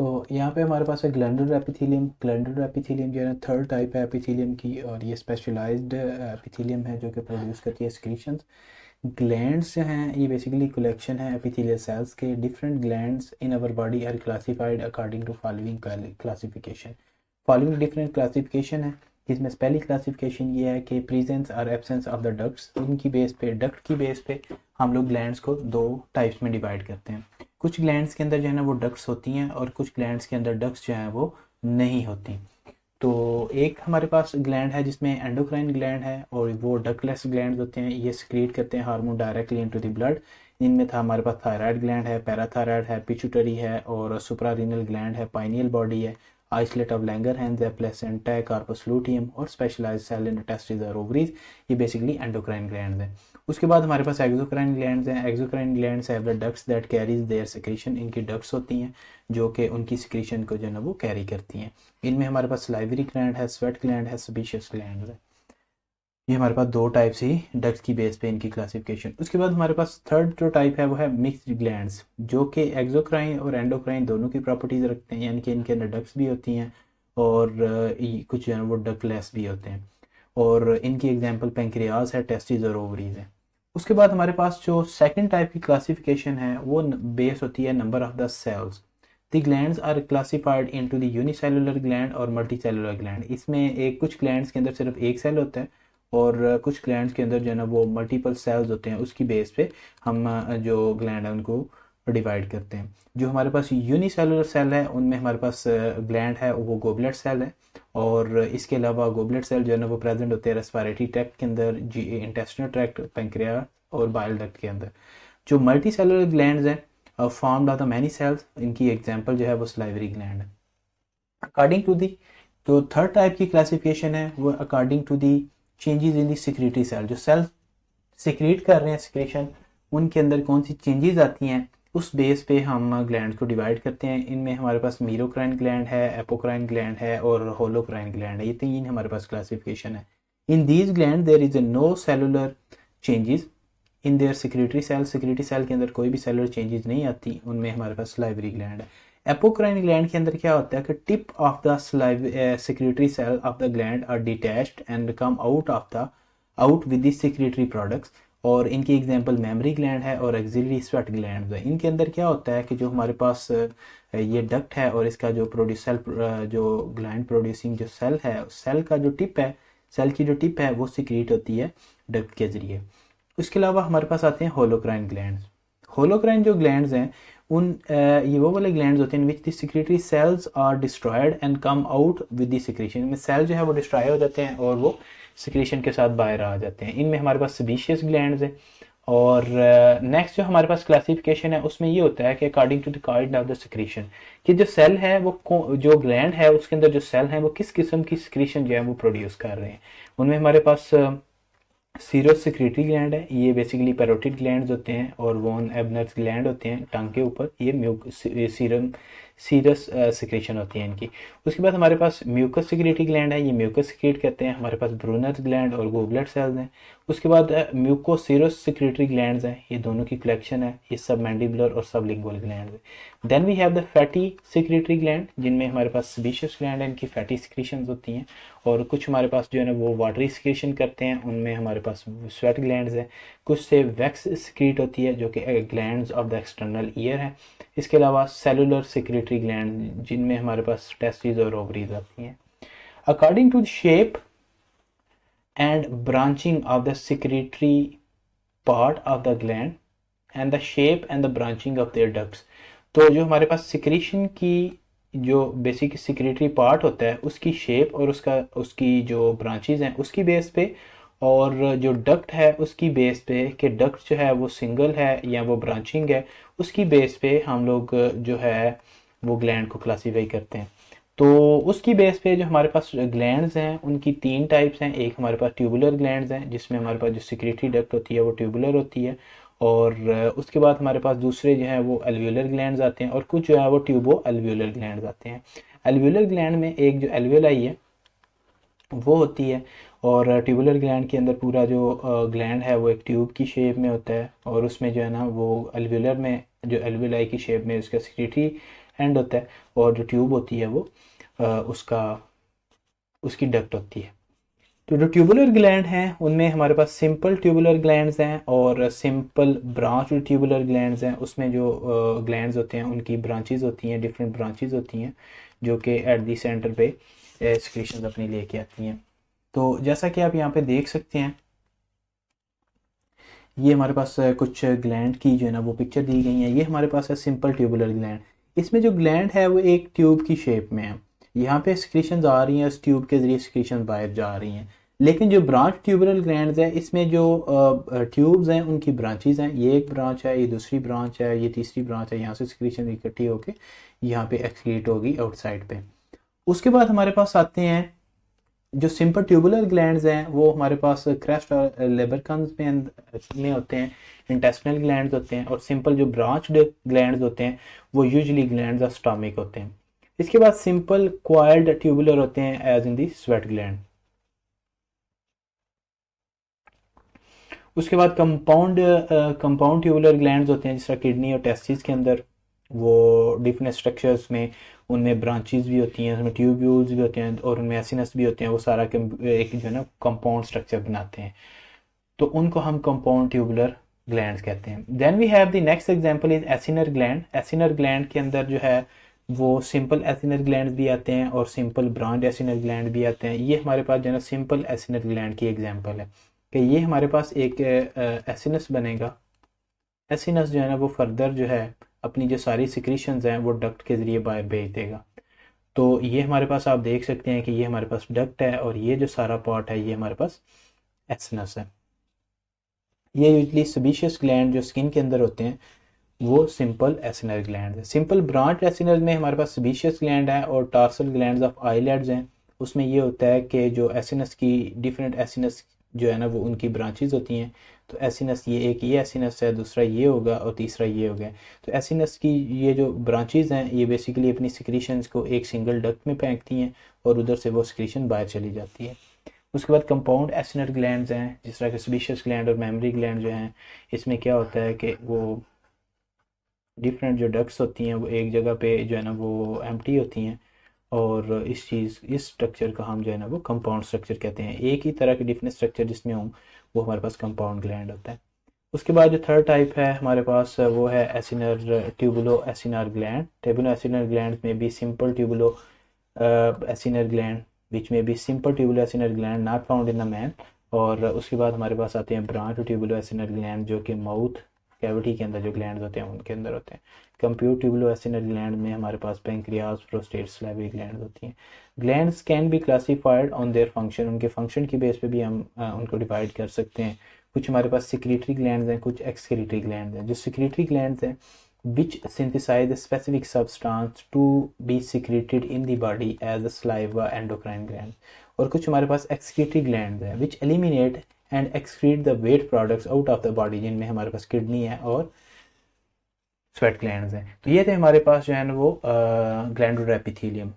तो यहाँ पे हमारे पास है ग्लैंडर एपिथीलियम ग्लैंडर एपिथीलियम जो है ना थर्ड टाइप है एपिथीलियम की और ये स्पेशलाइज्ड एपिथीलियम uh, है जो कि प्रोड्यूस करती है स्क्रीशन ग्लैंड्स जो हैं ये बेसिकली कलेक्शन है एपिथीलियल सेल्स के different glands in our body are classified according to following classification following different classification है जिसमें पहली क्लासिफिकेशन ये है कि प्रेजेंस और एब्सेंस ऑफ द डक्ट्स इनकी बेस पे डक्ट की बेस पे हम लोग ग्लैंड्स को दो टाइप्स में डिवाइड करते हैं कुछ ग्लैंड्स के अंदर जो है ना वो डक्ट्स होती हैं और कुछ ग्लैंड्स के अंदर डक्ट्स जो हैं वो नहीं होती तो एक हमारे पास ग्लैंड है जिसमें एंडोक्राइन ग्लैंड है और वो डकलेस ग्लैंड होते हैं ये सिक्रीट करते हैं hormone directly into the blood इनमें था हमारे पास थायराइड ग्लैंड है पैराथायराइड है पिचुटरी है और सुपरारिनल ग्लैंड है पाइनियल बॉडी है आइसलेट ऑफ लैंगर हैंड है प्लेसेंटा कार्पोसलूटियम और स्पेशलाइज सेल इन टेस्टिस और ओवरीज ये बेसिकली एंडोक्राइन ग्लैंड है उसके बाद हमारे पास एक्जोक्राइन ग्लैंड हैं exocrine gland have the ducts that carries their secretion इनकी डक्ट्स होती हैं जो कि उनकी सिक्रीशन को जो है ना वो कैरी करती हैं इनमें हमारे पास लाइवरी ग्लैंड है स्वेट ग्लैंड है स्पीशियस ग्लैंड है ये हमारे पास दो टाइप्स ही डक्स की बेस पे इनकी क्लासिफिकेशन उसके बाद हमारे पास थर्ड जो टाइप है वो है मिक्स्ड ग्लैंड जो कि एक्जोक्राइन और एंडोक्राइन दोनों की प्रॉपर्टीज़ रखते हैं यानी कि इनके अंदर डक्स भी होती हैं और कुछ जो है ना वो डकलेस भी होते हैं और इनकी एग्जाम्पल पेंक्रियाज है टेस्टिस और ओवरीज है उसके बाद हमारे पास जो सेकंड टाइप की क्लासिफिकेशन है वो बेस होती है number of the cells the gland are classified into unicellular gland और मल्टी सेलुलर ग्लैंड इसमें एक कुछ ग्लैंड के अंदर सिर्फ एक सेल होता है और कुछ ग्लैंड के अंदर जो है ना वो मल्टीपल सेल्स होते हैं उसकी बेस पे हम जो ग्लैंड है उनको डिवाइड करते हैं जो हमारे पास यूनिसेलुलर सेल है उनमें हमारे पास ग्लैंड है वो गोबलेट सेल है और इसके अलावा गोबलेट सेल जो है ना वो प्रेजेंट होते हैं रेस्पायरेटरी ट्रैक्ट के अंदर जी इंटेस्टिनल ट्रैक्ट पेंक्रिया और बाइल डक्ट के अंदर जो मल्टी सेलुलर ग्लैंड हैं form are the many cells इनकी एग्जाम्पल जो है वो salivary gland according to the जो थर्ड टाइप की क्लासिफिकेशन है वो according to the changes in the secretory cell जो सेल्स सिक्रेट कर रहे हैं सिक्रेशन उनके अंदर कौन सी चेंजेस आती हैं उस बेस पे हम ग्लैंड uh, को डिवाइड करते हैं इनमें हमारे पास मीरोक्राइन ग्लैंड है एपोक्राइन ग्लैंड है और होलोक्राइन ग्लैंड है ये तीन हमारे पास क्लासिफिकेशन है in these gland there is no cellular changes in their secretory cell secretory cell के अंदर कोई भी सेलुलर चेंजेस नहीं आती उनमें हमारे पास लाइवरी ग्लैंड है एपोक्राइन ग्लैंड के अंदर क्या होता है कि tip of the secretory cell of the gland are detached and come out of the out with the secretory products और इनकी एग्जांपल मेमरी ग्लैंड है और एक्जिलरी स्वेट ग्लैंड है इनके अंदर क्या होता है कि जो हमारे पास ये डक्ट है और इसका जो प्रोड्यूस सेल जो ग्लैंड प्रोड्यूसिंग जो सेल है सेल का जो टिप है सेल की जो टिप है वो सिक्रीट होती है डक्ट के ज़रिए उसके अलावा हमारे पास आते हैं होलोक्राइन ग्लैंड होलोक्राइन जो ग्लैंड हैं उन ये वो वाले ग्लैंड होते हैं which the secretory cells are destroyed and come out with the secretion में सेल जो है वो डिस्ट्रॉय हो जाते हैं और वो सिक्रेशन के साथ बाहर आ जाते हैं इनमें हमारे पास सबिशियस ग्लैंड हैं और नेक्स्ट uh, जो हमारे पास क्लासिफिकेशन है उसमें ये होता है कि according to the kind of the secretion कि जो सेल है वो जो ग्लैंड है उसके अंदर जो सेल है वो किस किस्म की सिक्रीशन जो है वो प्रोड्यूस कर रहे हैं उनमें हमारे पास uh, सीरो सिक्रेटरी ग्लैंड है ये बेसिकली पेरोटिड ग्लैंड होते हैं और वोन एबनर्स ग्लैंड होते हैं टांग के ऊपर ये म्यूक सीरम सीरस सिक्रेशन होती है इनकी उसके बाद हमारे पास म्यूकस सिक्रेटरी ग्लैंड है ये म्यूकस सिक्रेट करते हैं हमारे पास ब्रूनर्स ग्लैंड और गोब्लड सेल्स हैं उसके बाद म्यूकोसिरस सिक्रेटरी ग्लैंड हैं ये दोनों की कलेक्शन है ये सब मैंडिबुलर और सब लिंगुअल ग्लैंड है then we have the fatty secretary gland जिनमें हमारे पास सबिशियस ग्लैंड है इनकी फैटी सिक्रीशन होती हैं और कुछ हमारे पास जो है ना वो वाटरी सिक्रेशन करते हैं उनमें हमारे पास स्वेट ग्लैंड हैं कुछ से वैक्स सिक्रीट होती है जो कि gland of the external ear है इसके अलावा सेलुलर सिक्रेटरी ग्लैंड जिनमें हमारे पास टेस्टिस और ओवरीज आती हैं according to the shape and branching of the secretory part of the gland and the shape and the branching of their ducts. तो जो हमारे पास secretion की जो बेसिक secretory पार्ट होता है उसकी शेप और उसका उसकी जो branches हैं उसकी बेस पे और जो डक्ट है उसकी बेस पे कि डक्ट जो है वो सिंगल है या वो ब्रांचिंग है उसकी बेस पे हम लोग जो है वो ग्लैंड को क्लासीफाई करते हैं तो उसकी बेस पे जो हमारे पास ग्लैंड्स हैं उनकी तीन टाइप्स हैं एक हमारे पास ट्यूबुलर ग्लैंड्स हैं जिसमें हमारे पास जो सिक्रेटरी डक्ट होती है वो ट्यूबुलर होती है और उसके बाद हमारे पास दूसरे जो हैं वो एलव्यूलर ग्लैंड आते हैं और कुछ जो है वो ट्यूबो एलव्यूलर ग्लैंड आते हैं एलव्यूलर ग्लैंड में एक जो एलवेलाई है वो होती है और ट्यूबुलर ग्लैंड के अंदर पूरा जो ग्लैंड है वो एक ट्यूब की शेप में होता है और उसमें जो है ना वो एलव्यूलर में जो एलवेलाई की शेप में उसका सिक्रेटरी एंड होता है और जो ट्यूब होती है वो आ, उसका उसकी डक्ट होती है तो जो ट्यूबुलर ग्लैंड हैं उनमें हमारे पास सिंपल ट्यूबुलर ग्लैंड्स हैं और सिंपल ब्रांच जो ट्यूबुलर ग्लैंड हैं उसमें जो ग्लैंड होते हैं उनकी ब्रांचेज होती हैं डिफरेंट ब्रांचेज होती हैं जो कि एट दी सेंटर पे एक्सक्रीशन अपनी लेके आती हैं तो जैसा कि आप यहाँ पे देख सकते हैं ये हमारे पास कुछ ग्लैंड की जो है ना वो पिक्चर दी गई है ये हमारे पास है सिंपल ट्यूबुलर ग्लैंड इसमें जो ग्लैंड है वो एक ट्यूब की शेप में है यहाँ पे स्क्रीशन आ रही हैं उस ट्यूब के ज़रिए स्क्रीशन बाहर जा रही हैं लेकिन जो ब्रांच ट्यूबरल ग्लैंड है इसमें जो ट्यूब्स हैं उनकी ब्रांचेज हैं ये एक ब्रांच है ये दूसरी ब्रांच है ये तीसरी ब्रांच है यहाँ से स्क्रीशन इकट्ठी होकर यहाँ पे एक्सक्रीट होगी आउटसाइड पे उसके बाद हमारे पास आते हैं जो सिंपल ट्यूबुलर ग्लैंड्स हैं वो हमारे पास क्रेस्ट और लेबरकन्स में में होते हैं इंटेस्टनल ग्लैंड्स होते हैं और सिंपल जो ब्रांच्ड ग्लैंड्स होते हैं वो यूजली ग्लैंड्स ऑफ स्टॉमिक होते हैं इसके बाद सिंपल क्वाइल्ड ट्यूबुलर होते हैं as in the sweat gland उसके बाद कंपाउंड कंपाउंड ट्यूबुलर ग्लैंड होते हैं जिस तरह किडनी और टेस्टिस के अंदर वो डिफरेंट स्ट्रक्चर्स में उनमें ब्रांचेज भी होती हैं उसमें ट्यूब्यूल्स भी होते हैं और उनमें एसिनस भी होते हैं वो सारा एक जो है ना कंपाउंड स्ट्रक्चर बनाते हैं तो उनको हम कंपाउंड ट्यूबुलर ग्लैंड कहते हैं then we have the next example is acinar gland acinar gland के अंदर जो है वो सिंपल एसिनर ग्लैंड भी आते हैं और सिंपल ब्रांड एसिनर ग्लैंड भी आते हैं ये हमारे पास जो है ना सिंपल एसिनर ग्लैंड की एग्जाम्पल है कि ये हमारे पास एक एसिनस बनेगा एसिनस जो है ना वो फर्दर जो है अपनी जो सारी सिक्रीशंस हैं वो डक्ट के ज़रिए बाहर भेज देगा तो ये हमारे पास आप देख सकते हैं कि ये हमारे पास डक्ट है और ये जो सारा पार्ट है ये हमारे पास एसनस है ये यूजली सबिशियस ग्लैंड जो स्किन के अंदर होते हैं वो सिंपल एसनर ग्लैंड है सिंपल ब्रांच एसनर में हमारे पास सबिशियस ग्लैंड है और टार्सल ग्लैंड ऑफ आईलैंड हैं उसमें ये होता है कि जो एसनस की डिफरेंट एसिनस जो है ना वो उनकी ब्रांचेज होती हैं तो एसिनस ये एक ये एसिनस है दूसरा ये होगा और तीसरा ये हो गया तो एसिनस की ये जो ब्रांचेज हैं ये बेसिकली अपनी सिक्रीशंस को एक सिंगल डक्ट में फेंकती हैं और उधर से वो सिक्रीशन बाहर चली जाती है उसके बाद कंपाउंड एसिनट ग्लैंड हैं जिस तरह के स्पीशियस ग्लैंड और मेमरी ग्लैंड जो हैं इसमें क्या होता है कि वो डिफरेंट जो डक्ट्स होती हैं वो एक जगह पे जो है ना वो एम्प्टी होती हैं और इस चीज़ इस स्ट्रक्चर का हम जो है ना वो कंपाउंड स्ट्रक्चर कहते हैं एक ही तरह के डिफरेंट स्ट्रक्चर जिसमें हों वो हमारे पास कंपाउंड ग्लैंड होता है उसके बाद जो थर्ड टाइप है हमारे पास वो है acinar tubulo acinar gland tubulo acinar gland में भी सिंपल ट्यूबुलो एसिनर ग्लैंड बीच में भी simple tubulo acinar gland not found in the man और उसके बाद हमारे पास आते हैं ब्रांच ट्यूबुलो एसिनर ग्लैंड जो कि माउथ कैविटी के अंदर जो ग्लैंड होते हैं उनके अंदर होते हैं कंप्यूट ट्यूबलो ट्यूबुलोसिनरी ग्लैंड में हमारे पास पेंक्रियाज प्रोस्टेट स्लैबरी ग्लैंड होती हैं gland can be classified on their function उनके फंक्शन की बेस पे भी हम आ, उनको डिवाइड कर सकते हैं कुछ हमारे पास सिक्रेटरी ग्लैंड हैं कुछ एक्सक्रेटरी ग्लैंड हैं जो सिक्रेटरी ग्लैंड हैं which synthesize specific specific to be secreted in the body as a saliva endocrine gland और कुछ हमारे पास एक्सक्रेटरी ग्लैंड हैं which eliminate and excrete the waste products out of the body जिनमें हमारे पास किडनी है और स्वेट ग्लैंड हैं तो ये थे हमारे पास जो है ना वो ग्लैंडुलर एपिथीलियम